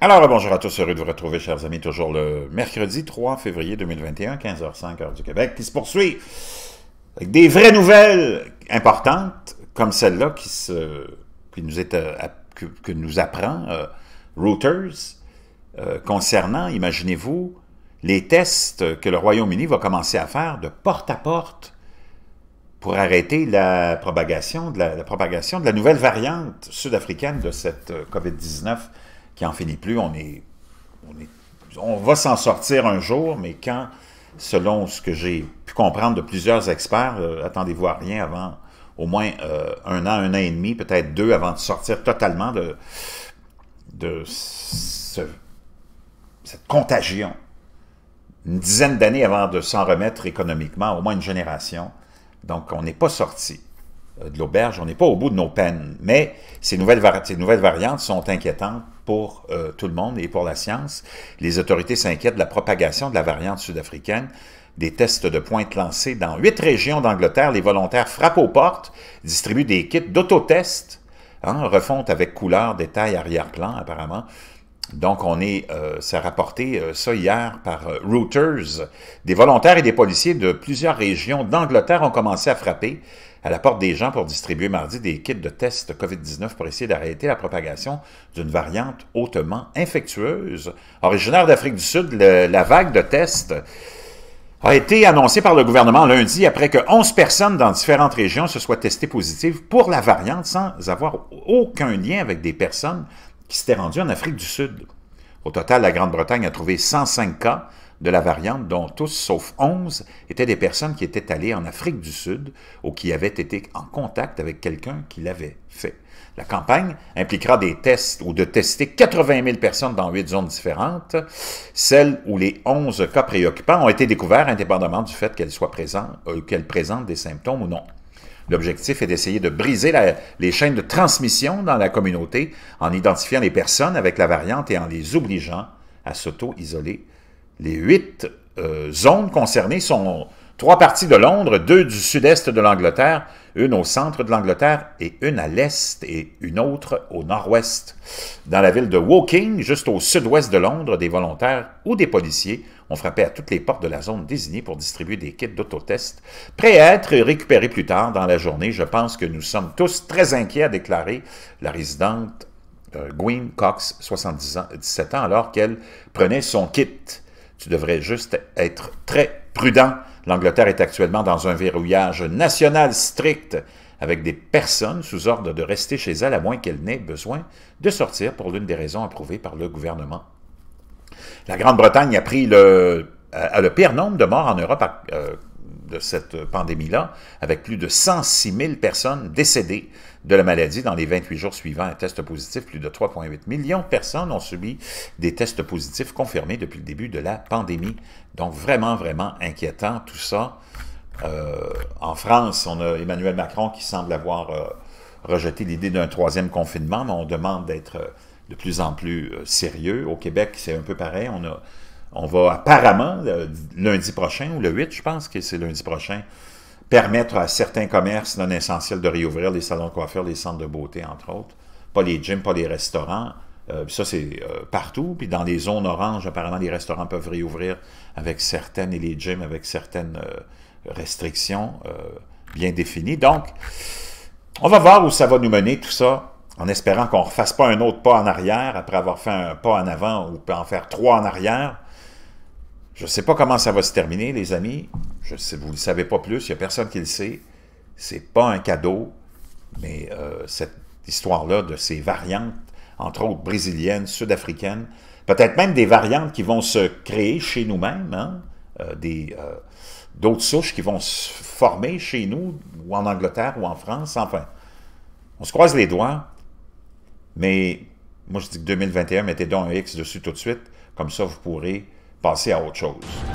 Alors, bonjour à tous, heureux de vous retrouver, chers amis, toujours le mercredi 3 février 2021, 15h05, heure du Québec, qui se poursuit avec des vraies nouvelles importantes, comme celle-là qui, nous est, euh, que, nous apprend euh, Reuters, euh, concernant, imaginez-vous, les tests que le Royaume-Uni va commencer à faire de porte à porte pour arrêter la propagation de la, propagation de la nouvelle variante sud-africaine de cette COVID-19 qui en finit plus. On, est, on, va s'en sortir un jour, mais quand, selon ce que j'ai pu comprendre de plusieurs experts, euh, attendez-vous à rien avant au moins euh, un an, un an et demi, peut-être deux, avant de sortir totalement de, cette contagion. Une dizaine d'années avant de s'en remettre économiquement, au moins une génération. Donc, on n'est pas sorti. Euh, de l'auberge, on n'est pas au bout de nos peines. Mais ces nouvelles, variantes sont inquiétantes pour euh, tout le monde et pour la science. Les autorités s'inquiètent de la propagation de la variante sud-africaine. Des tests de pointe lancés dans huit régions d'Angleterre, les volontaires frappent aux portes, distribuent des kits d'autotest, hein, refonte avec couleur, détail, arrière-plan apparemment, donc, on est, euh, rapporté euh, ça hier par euh, Reuters. Des volontaires et des policiers de plusieurs régions d'Angleterre ont commencé à frapper à la porte des gens pour distribuer mardi des kits de tests COVID-19 pour essayer d'arrêter la propagation d'une variante hautement infectueuse. Originaire d'Afrique du Sud, la vague de tests a été annoncée par le gouvernement lundi après que 11 personnes dans différentes régions se soient testées positives pour la variante sans avoir aucun lien avec des personnes qui s'était rendu en Afrique du Sud. Au total, la Grande-Bretagne a trouvé 105 cas de la variante, dont tous, sauf 11, étaient des personnes qui étaient allées en Afrique du Sud ou qui avaient été en contact avec quelqu'un qui l'avait fait. La campagne impliquera des tests ou de tester 80 000 personnes dans huit zones différentes, celles où les 11 cas préoccupants ont été découverts indépendamment du fait qu'elles soient présentes, euh, qu'elles présentent des symptômes ou non. L'objectif est d'essayer de briser les chaînes de transmission dans la communauté en identifiant les personnes avec la variante et en les obligeant à s'auto-isoler. Les huit euh, zones concernées sont, Trois parties de Londres, deux du sud-est de l'Angleterre, une au centre de l'Angleterre et une à l'est et une autre au nord-ouest. Dans la ville de Woking, juste au sud-ouest de Londres, des volontaires ou des policiers ont frappé à toutes les portes de la zone désignée pour distribuer des kits d'autotest, prêts à être récupérés plus tard dans la journée. Je pense que nous sommes tous très inquiets, à déclarer la résidente euh, Gwyn Cox, 77 ans, alors qu'elle prenait son kit. Tu devrais juste être très prudent. L'Angleterre est actuellement dans un verrouillage national strict avec des personnes sous ordre de rester chez elles à moins qu'elles n'aient besoin de sortir pour l'une des raisons approuvées par le gouvernement. La Grande-Bretagne a pris le, le pire nombre de morts en Europe euh, de cette pandémie-là, avec plus de 106 000 personnes décédées de la maladie dans les 28 jours suivants. Un test positif, plus de 3,8 millions de personnes ont subi des tests positifs confirmés depuis le début de la pandémie. Donc vraiment, vraiment inquiétant tout ça. Euh, en France, on a Emmanuel Macron qui semble avoir euh, rejeté l'idée d'un troisième confinement, mais on demande d'être euh, de plus en plus sérieux. Au Québec, c'est un peu pareil. On a on va apparemment, lundi prochain, ou le 8, je pense que c'est lundi prochain, permettre à certains commerces non essentiels de réouvrir, les salons de coiffure, les centres de beauté, entre autres. Pas les gyms, pas les restaurants. Euh, ça, c'est euh, partout. Puis dans les zones oranges, apparemment, les restaurants peuvent réouvrir avec certaines, et les gyms avec certaines euh, restrictions bien définies. Donc, on va voir où ça va nous mener, tout ça, en espérant qu'on ne refasse pas un autre pas en arrière après avoir fait un pas en avant ou en faire trois en arrière. Je ne sais pas comment ça va se terminer, les amis. vous ne le savez pas plus, il n'y a personne qui le sait. Ce n'est pas un cadeau, mais euh, cette histoire-là de ces variantes, entre autres brésiliennes, sud-africaines, peut-être même des variantes qui vont se créer chez nous-mêmes, hein, euh, des euh, d'autres souches qui vont se former chez nous, ou en Angleterre, ou en France, enfin. On se croise les doigts, mais moi je dis que 2021, mettez donc un X dessus tout de suite, comme ça vous pourrez Passe a 8 shows.